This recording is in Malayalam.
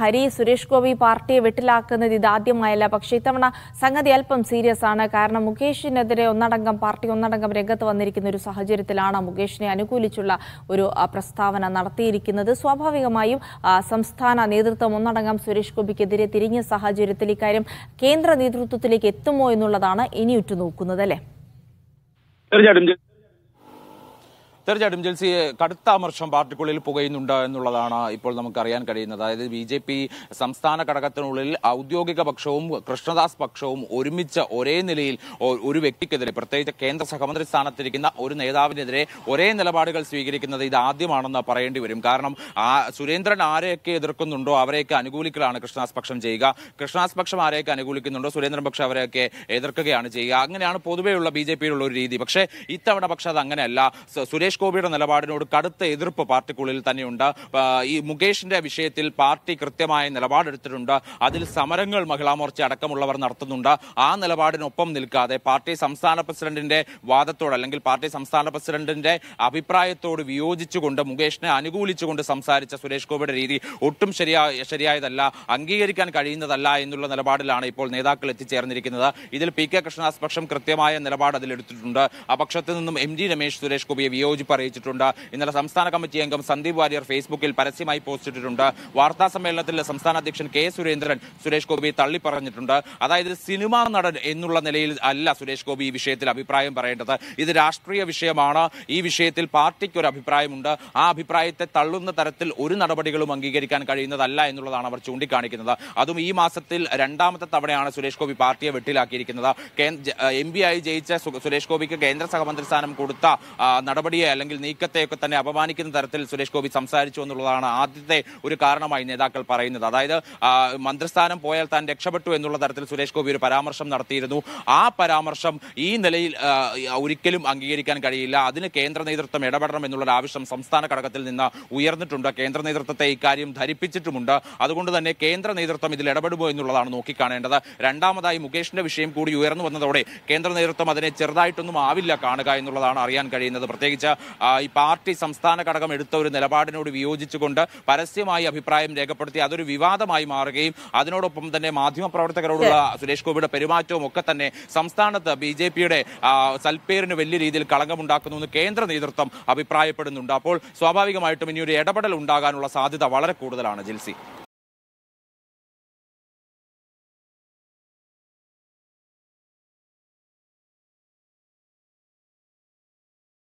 ഹരി സുരേഷ് ഗോപി പാർട്ടിയെ വെട്ടിലാക്കുന്നത് ഇതാദ്യമായല്ല പക്ഷെ ഇത്തവണ സംഗതി അല്പം സീരിയസ് ആണ് കാരണം മുകേഷിനെതിരെ ഒന്നടങ്കം പാർട്ടി ഒന്നടങ്കം രംഗത്ത് വന്നിരിക്കുന്ന ഒരു സാഹചര്യത്തിലാണ് മുകേഷിനെ അനുകൂലിച്ചുള്ള ഒരു പ്രസ്താവന നടത്തിയിരിക്കുന്നത് സ്വാഭാവികമായും സംസ്ഥാന നേതൃത്വം ഒന്നടങ്കം സുരേഷ് ഗോപിക്കെതിരെ തിരിഞ്ഞ സാഹചര്യത്തിൽ ഇക്കാര്യം കേന്ദ്ര നേതൃത്വത്തിലേക്ക് എത്തുമോ എന്നുള്ളതാണ് ഇനി ഉറ്റുനോക്കുന്നത് അല്ലേ തീർച്ചയായിട്ടും തീർച്ചയായിട്ടും ജെൽസി കടുത്ത അമർഷം പാർട്ടിക്കുള്ളിൽ പുകയുന്നുണ്ട് എന്നുള്ളതാണ് ഇപ്പോൾ നമുക്കറിയാൻ കഴിയുന്നത് അതായത് ബി ജെ പി സംസ്ഥാന ഘടകത്തിനുള്ളിൽ ഔദ്യോഗിക പക്ഷവും കൃഷ്ണദാസ് പക്ഷവും ഒരുമിച്ച് ഒരേ നിലയിൽ ഒരു വ്യക്തിക്കെതിരെ പ്രത്യേകിച്ച് കേന്ദ്ര സഹമന്ത്രി സ്ഥാനത്തിരിക്കുന്ന ഒരു നേതാവിനെതിരെ ഒരേ നിലപാടുകൾ സ്വീകരിക്കുന്നത് ഇത് ആദ്യമാണെന്ന് പറയേണ്ടി വരും കാരണം സുരേന്ദ്രൻ ആരെയൊക്കെ എതിർക്കുന്നുണ്ടോ അവരെയൊക്കെ അനുകൂലിക്കലാണ് കൃഷ്ണദാസ് പക്ഷം ചെയ്യുക കൃഷ്ണദാസ് പക്ഷം ആരെയൊക്കെ അനുകൂലിക്കുന്നുണ്ടോ സുരേന്ദ്രൻ പക്ഷം അവരെയൊക്കെ എതിർക്കുകയാണ് ചെയ്യുക അങ്ങനെയാണ് പൊതുവെയുള്ള ബി ജെ പിയിലുള്ള ഒരു രീതി പക്ഷേ ഇത്തവണ പക്ഷേ അത് അങ്ങനെയല്ല സുരേഷ് ഗോപിയുടെ നിലപാടിനോട് കടുത്ത എതിർപ്പ് പാർട്ടിക്കുള്ളിൽ തന്നെയുണ്ട് ഈ മുകേഷിന്റെ വിഷയത്തിൽ പാർട്ടി കൃത്യമായ നിലപാടെടുത്തിട്ടുണ്ട് അതിൽ സമരങ്ങൾ മഹിളാമോർച്ച അടക്കമുള്ളവർ നടത്തുന്നുണ്ട് ആ നിലപാടിനൊപ്പം നിൽക്കാതെ പാർട്ടി സംസ്ഥാന പ്രസിഡന്റിന്റെ വാദത്തോട് അല്ലെങ്കിൽ പാർട്ടി സംസ്ഥാന പ്രസിഡന്റിന്റെ അഭിപ്രായത്തോട് വിയോജിച്ചുകൊണ്ട് മുകേഷിനെ അനുകൂലിച്ചുകൊണ്ട് സംസാരിച്ച സുരേഷ് ഗോപിയുടെ രീതി ഒട്ടും ശരിയായ ശരിയായതല്ല അംഗീകരിക്കാൻ കഴിയുന്നതല്ല എന്നുള്ള നിലപാടിലാണ് ഇപ്പോൾ നേതാക്കൾ എത്തിച്ചേർന്നിരിക്കുന്നത് ഇതിൽ പി കെ കൃഷ്ണദാസ് പക്ഷം കൃത്യമായ നിലപാട് അതിലെടുത്തിട്ടുണ്ട് ആ പക്ഷത്തിൽ നിന്നും എം ജി രമേശ് സുരേഷ് ഗോപിയെ വിയോജിപ്പ് അറിയിപ്പ് അറിയിച്ചിട്ടുണ്ട് ഇന്നലെ സംസ്ഥാന കമ്മിറ്റി അംഗം സന്ദീപ് വാര്യർ ഫേസ്ബുക്കിൽ പരസ്യമായി പോസ്റ്റ് ചെയ്തിട്ടുണ്ട് വാർത്താ സമ്മേളനത്തിൽ സംസ്ഥാന അധ്യക്ഷൻ കെ സുരേന്ദ്രൻ സുരേഷ് ഗോപി തള്ളി പറഞ്ഞിട്ടുണ്ട് അതായത് സിനിമാ നടൻ എന്നുള്ള നിലയിൽ അല്ല സുരേഷ് ഗോപി ഈ വിഷയത്തിൽ അഭിപ്രായം പറയേണ്ടത് ഇത് രാഷ്ട്രീയ വിഷയമാണ് ഈ വിഷയത്തിൽ പാർട്ടിക്ക് ഒരു അഭിപ്രായമുണ്ട് ആ അഭിപ്രായത്തെ തള്ളുന്ന തരത്തിൽ ഒരു നടപടികളും അംഗീകരിക്കാൻ കഴിയുന്നതല്ല എന്നുള്ളതാണ് അവർ ചൂണ്ടിക്കാണിക്കുന്നത് അതും ഈ മാസത്തിൽ രണ്ടാമത്തെ തവണയാണ് സുരേഷ് ഗോപി പാർട്ടിയെ വെട്ടിലാക്കിയിരിക്കുന്നത് എം പി ആയി ജയിച്ച സുരേഷ് ഗോപിക്ക് കേന്ദ്ര സഹമന്ത്രി സ്ഥാനം കൊടുത്ത നടപടിയെ അല്ലെങ്കിൽ നീക്കത്തെയൊക്കെ തന്നെ അപമാനിക്കുന്ന തരത്തിൽ സുരേഷ് ഗോപി സംസാരിച്ചു എന്നുള്ളതാണ് ആദ്യത്തെ ഒരു കാരണമായി നേതാക്കൾ പറയുന്നത് അതായത് മന്ത്രിസ്ഥാനം പോയാൽ താൻ രക്ഷപ്പെട്ടു എന്നുള്ള തരത്തിൽ സുരേഷ് ഗോപി ഒരു പരാമർശം നടത്തിയിരുന്നു ആ പരാമർശം ഈ നിലയിൽ ഒരിക്കലും അംഗീകരിക്കാൻ കഴിയില്ല അതിന് കേന്ദ്ര നേതൃത്വം ഇടപെടണം എന്നുള്ളൊരു ആവശ്യം സംസ്ഥാന ഘടകത്തിൽ നിന്ന് ഉയർന്നിട്ടുണ്ട് കേന്ദ്ര നേതൃത്വത്തെ ഇക്കാര്യം ധരിപ്പിച്ചിട്ടുമുണ്ട് അതുകൊണ്ട് തന്നെ കേന്ദ്ര നേതൃത്വം ഇതിൽ ഇടപെടുമോ എന്നുള്ളതാണ് നോക്കിക്കാണേണ്ടത് രണ്ടാമതായി മുകേഷിന്റെ വിഷയം കൂടി ഉയർന്നു വന്നതോടെ കേന്ദ്ര നേതൃത്വം അതിനെ ചെറുതായിട്ടൊന്നും ആവില്ല കാണുക എന്നുള്ളതാണ് അറിയാൻ കഴിയുന്നത് പ്രത്യേകിച്ച് ഈ പാർട്ടി സംസ്ഥാന ഘടകം എടുത്ത ഒരു നിലപാടിനോട് വിയോജിച്ചുകൊണ്ട് പരസ്യമായി അഭിപ്രായം രേഖപ്പെടുത്തി അതൊരു വിവാദമായി മാറുകയും അതിനോടൊപ്പം തന്നെ മാധ്യമപ്രവർത്തകരോടുള്ള സുരേഷ് ഗോപിയുടെ പെരുമാറ്റവും ഒക്കെ തന്നെ സംസ്ഥാനത്ത് ബി ജെ പിയുടെ സൽപ്പേരിന് വലിയ രീതിയിൽ കളങ്കമുണ്ടാക്കുന്നു എന്ന് കേന്ദ്ര നേതൃത്വം അഭിപ്രായപ്പെടുന്നുണ്ട് അപ്പോൾ സ്വാഭാവികമായിട്ടും ഇനി ഒരു ഇടപെടൽ ഉണ്ടാകാനുള്ള സാധ്യത വളരെ കൂടുതലാണ് ജിൽസി